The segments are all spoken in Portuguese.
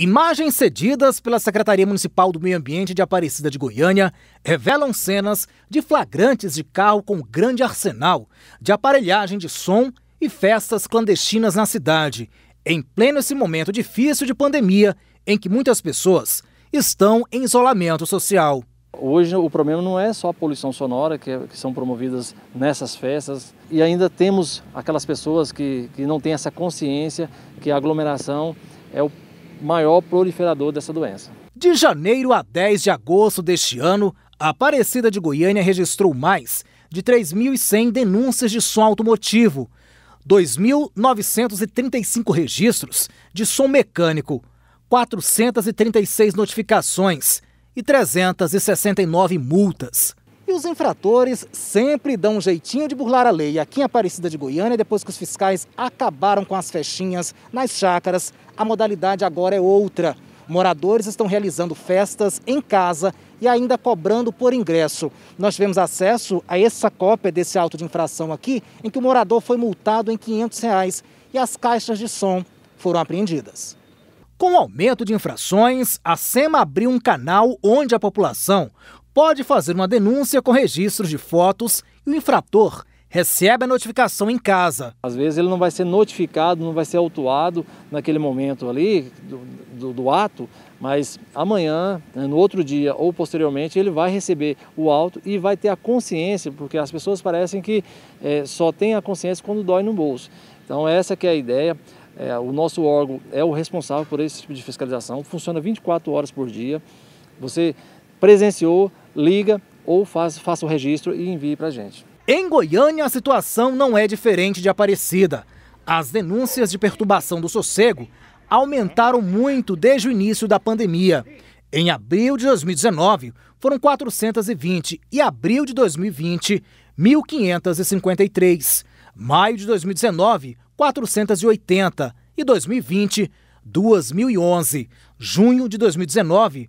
Imagens cedidas pela Secretaria Municipal do Meio Ambiente de Aparecida de Goiânia revelam cenas de flagrantes de carro com grande arsenal, de aparelhagem de som e festas clandestinas na cidade, em pleno esse momento difícil de pandemia em que muitas pessoas estão em isolamento social. Hoje o problema não é só a poluição sonora que, é, que são promovidas nessas festas e ainda temos aquelas pessoas que, que não têm essa consciência que a aglomeração é o maior proliferador dessa doença. De janeiro a 10 de agosto deste ano, a Aparecida de Goiânia registrou mais de 3.100 denúncias de som automotivo, 2.935 registros de som mecânico, 436 notificações e 369 multas os infratores sempre dão um jeitinho de burlar a lei. Aqui em Aparecida de Goiânia, depois que os fiscais acabaram com as festinhas nas chácaras, a modalidade agora é outra. Moradores estão realizando festas em casa e ainda cobrando por ingresso. Nós tivemos acesso a essa cópia desse auto de infração aqui, em que o morador foi multado em R$ 500 reais, e as caixas de som foram apreendidas. Com o aumento de infrações, a SEMA abriu um canal onde a população pode fazer uma denúncia com registro de fotos e o infrator recebe a notificação em casa. Às vezes ele não vai ser notificado, não vai ser autuado naquele momento ali do, do, do ato, mas amanhã, né, no outro dia ou posteriormente, ele vai receber o auto e vai ter a consciência, porque as pessoas parecem que é, só tem a consciência quando dói no bolso. Então essa que é a ideia. É, o nosso órgão é o responsável por esse tipo de fiscalização, funciona 24 horas por dia. Você presenciou, liga ou faça faça o registro e envie para a gente. Em Goiânia, a situação não é diferente de Aparecida. As denúncias de perturbação do sossego aumentaram muito desde o início da pandemia. Em abril de 2019, foram 420 e abril de 2020, 1.553. Maio de 2019, 480 e 2020, 2.011. Junho de 2019,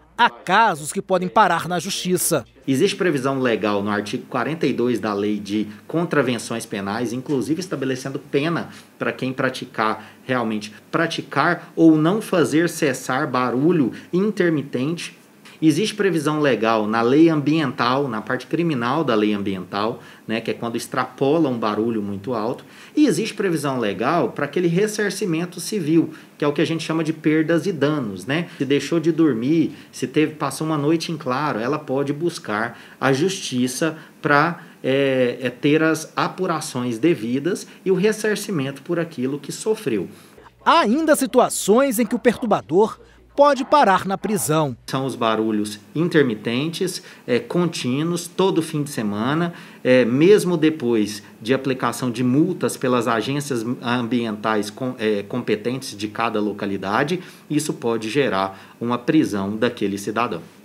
há casos que podem parar na justiça. Existe previsão legal no artigo 42 da Lei de Contravenções Penais, inclusive estabelecendo pena para quem praticar realmente praticar ou não fazer cessar barulho intermitente Existe previsão legal na lei ambiental, na parte criminal da lei ambiental, né, que é quando extrapola um barulho muito alto, e existe previsão legal para aquele ressarcimento civil, que é o que a gente chama de perdas e danos, né? Se deixou de dormir, se teve passou uma noite em claro, ela pode buscar a justiça para é, é, ter as apurações devidas e o ressarcimento por aquilo que sofreu. Há ainda situações em que o perturbador pode parar na prisão. São os barulhos intermitentes, é, contínuos, todo fim de semana, é, mesmo depois de aplicação de multas pelas agências ambientais com, é, competentes de cada localidade, isso pode gerar uma prisão daquele cidadão.